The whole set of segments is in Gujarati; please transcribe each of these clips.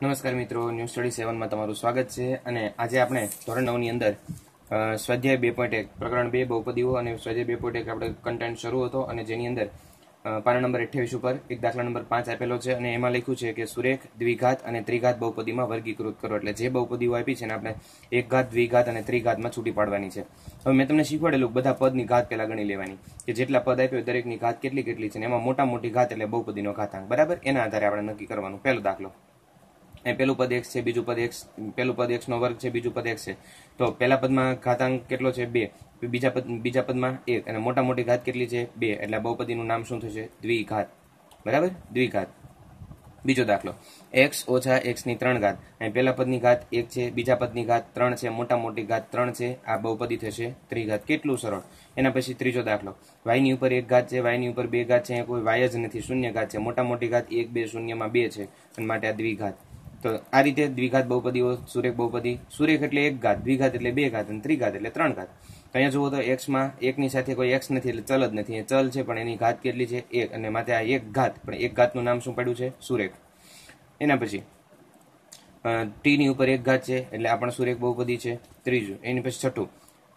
નમસ્કાર મિત્રો ન્યૂ સ્ટડી સેવનમાં તમારું સ્વાગત છે અને આજે આપણે ધોરણ નવની અંદર સ્વાધ્યાય બે પોઈન્ટ એક પ્રકરણ બે બહુપદીઓ અને સ્વાધ્યાય બે પોઈન્ટ એક આપણે કન્ટેન્ટ શરૂ હતો અને જેની અંદર પાના નંબર અઠ્યાવીસ ઉપર એક દાખલા નંબર પાંચ આપેલો છે અને એમાં લખ્યું છે કે સુરેખ દ્વિઘાત અને ત્રિઘાત બહુપદીમાં વર્ગીકૃત કરો એટલે જે બહુપદીઓ આપી છે ને આપણે એક ઘાત દ્વિઘાત અને ત્રિઘાતમાં છૂટી પાડવાની છે હવે મેં તમને શીખવાડેલું બધા પદની ઘાત પહેલા ગણી લેવાની કે જેટલા પદ આપ્યો દરેકની ઘાત કેટલી કેટલી છે ને એમાં મોટા મોટી ઘાત એટલે બહુપદીનો ઘાતાંક બરાબર એના આધારે આપણે નક્કી કરવાનું પહેલો દાખલો અહીં પહેલું પદ એક્સ છે બીજું પદ એક્સ પહેલું પદ એક્સનો વર્ગ છે બીજું પદ એક્સ છે તો પહેલા પદમાં ઘાતાંક કેટલો છે બે બીજા પદ બીજા પદમાં એક અને મોટા મોટી ઘાત કેટલી છે બે એટલે બહુપદીનું નામ શું થશે દ્વિઘાત બરાબર દ્વિઘાત બીજો દાખલો એક્સ ઓછા એક્સની ત્રણ ઘાત અહીં પહેલા પદની ઘાત એક છે બીજા પદની ઘાત ત્રણ છે મોટા મોટી ઘાત ત્રણ છે આ બહુપદી થશે ત્રિઘાત કેટલું સરળ એના પછી ત્રીજો દાખલો વાયની ઉપર એક ઘાત છે વાયની ઉપર બે ઘાત છે અહીંયા કોઈ વાય જ નથી શૂન્ય ઘાત છે મોટા મોટી ઘાત એક બે શૂન્યમાં બે છે અને માટે આ દ્વિઘાત તો આ રીતે દ્વિઘાત બહુપદીઓ સુરેખ બહુપદી સુરેખ એટલે એક ઘાત દ્વિઘાત એટલે બે ઘાત અને ત્રિઘાત એટલે ત્રણ ઘાત તો અહીંયા જુઓ તો એક્સમાં એકની સાથે કોઈ એક્સ નથી એટલે ચલ જ નથી એ ચલ છે પણ એની ઘાત કેટલી છે એક અને માથે આ એક ઘાત પણ એક ઘાતનું નામ શું પડ્યું છે સુરેખ એના પછી ટીની ઉપર એક ઘાત છે એટલે આ પણ સુરેખ બહુપદી છે ત્રીજું એની પછી છઠ્ઠું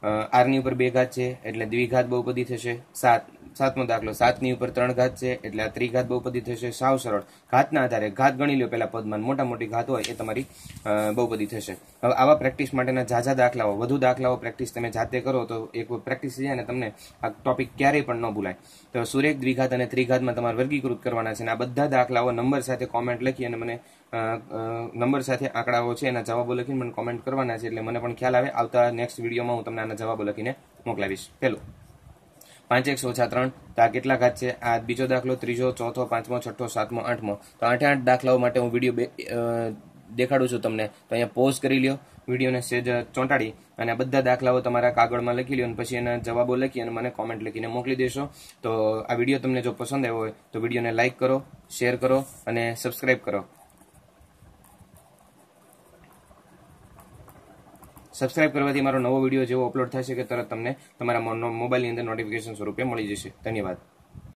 આરની ઉપર બે ઘાત છે એટલે દ્વિઘાત બહુપદી થશે સાત સાતમો દાખલો સાતની ઉપર ત્રણ ઘાત છે એટલે આ ત્રિઘાત બહુપદી થશે સાવ સરળ ઘાતના આધારે ઘાત ગણી લો પહેલા પદમાં મોટા મોટી ઘાત હોય એ તમારી બહુપદી થશે હવે આવા પ્રેક્ટિસ માટેના ઝાઝા દાખલાઓ વધુ દાખલાઓ પ્રેક્ટિસ તમે જાતે કરો તો એક પ્રેક્ટિસ થઈ જાય ને તમને આ ટોપિક ક્યારેય પણ ન ભૂલાય તો સુરેખ દ્વિઘાત અને ત્રિઘાતમાં તમારે વર્ગીકૃત કરવાના છે અને આ બધા દાખલાઓ નંબર સાથે કોમેન્ટ લખી અને મને નંબર સાથે આંકડાઓ છે એના જવાબો લખીને મને કોમેન્ટ કરવાના છે એટલે મને પણ ખ્યાલ આવે આવતા નેક્સ્ટ વિડીયોમાં હું તમને આના જવાબો લખીને મોકલાવીશ પહેલું પાંચ એક ઓછા ત્રણ તો આ કેટલા ઘાત છે આ બીજો દાખલો ત્રીજો ચોથો પાંચમો છઠ્ઠો સાતમો આઠમો તો આઠે આઠ દાખલાઓ માટે હું વિડીયો બે દેખાડું છું તમને તો અહીંયા પોઝ કરી લ્યો વિડીયોને સેજ ચોંટાડી અને બધા દાખલાઓ તમારા કાગળમાં લખી લ્યો અને પછી એના જવાબો લખી અને મને કોમેન્ટ લખીને મોકલી દેશો તો આ વિડીયો તમને જો પસંદ આવ્યો હોય તો વિડીયોને લાઇક કરો શેર કરો અને સબસ્ક્રાઇબ કરો સબસ્ક્રાઇબ કરવાથી મારો નવો વિડીયો જેવો અપલોડ થશે કે તરત તમને તમારા મોબાઈલની અંદર નોટિફિકેશન સ્વરૂપે મળી જશે ધન્યવાદ